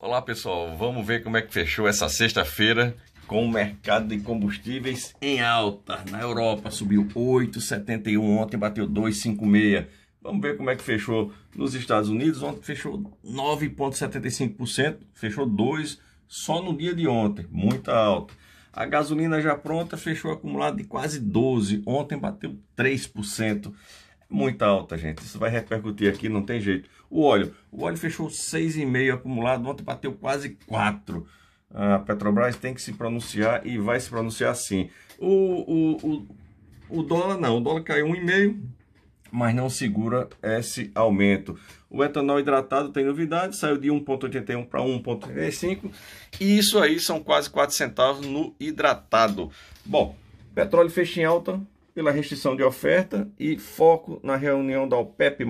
Olá pessoal, vamos ver como é que fechou essa sexta-feira com o mercado de combustíveis em alta na Europa. Subiu 8,71, ontem bateu 2,56. Vamos ver como é que fechou nos Estados Unidos. Ontem fechou 9,75%, fechou 2 só no dia de ontem, muita alta. A gasolina já pronta fechou acumulado de quase 12, ontem bateu 3% muito alta, gente. Isso vai repercutir aqui, não tem jeito. O óleo, o óleo fechou 6,5 acumulado, ontem bateu quase 4. A Petrobras tem que se pronunciar e vai se pronunciar sim. O, o, o, o dólar não, o dólar caiu 1,5, mas não segura esse aumento. O etanol hidratado tem novidade, saiu de 1,81 para 1,35 e isso aí são quase 4 centavos no hidratado. Bom, petróleo fecha em alta, pela restrição de oferta e foco na reunião da OPEP+.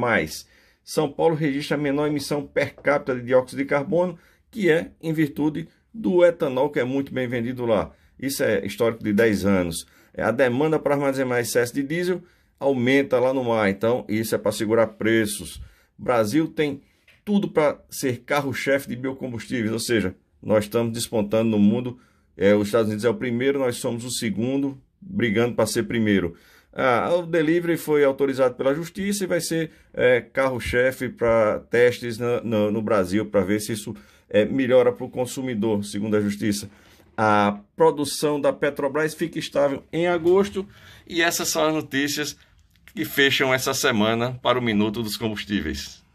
São Paulo registra a menor emissão per capita de dióxido de carbono, que é em virtude do etanol, que é muito bem vendido lá. Isso é histórico de 10 anos. É, a demanda para armazenar excesso de diesel aumenta lá no mar, então isso é para segurar preços. Brasil tem tudo para ser carro-chefe de biocombustíveis, ou seja, nós estamos despontando no mundo. É, os Estados Unidos é o primeiro, nós somos o segundo, brigando para ser primeiro. Ah, o delivery foi autorizado pela justiça e vai ser é, carro-chefe para testes no, no Brasil para ver se isso é, melhora para o consumidor, segundo a justiça. A produção da Petrobras fica estável em agosto e essas são as notícias que fecham essa semana para o Minuto dos Combustíveis.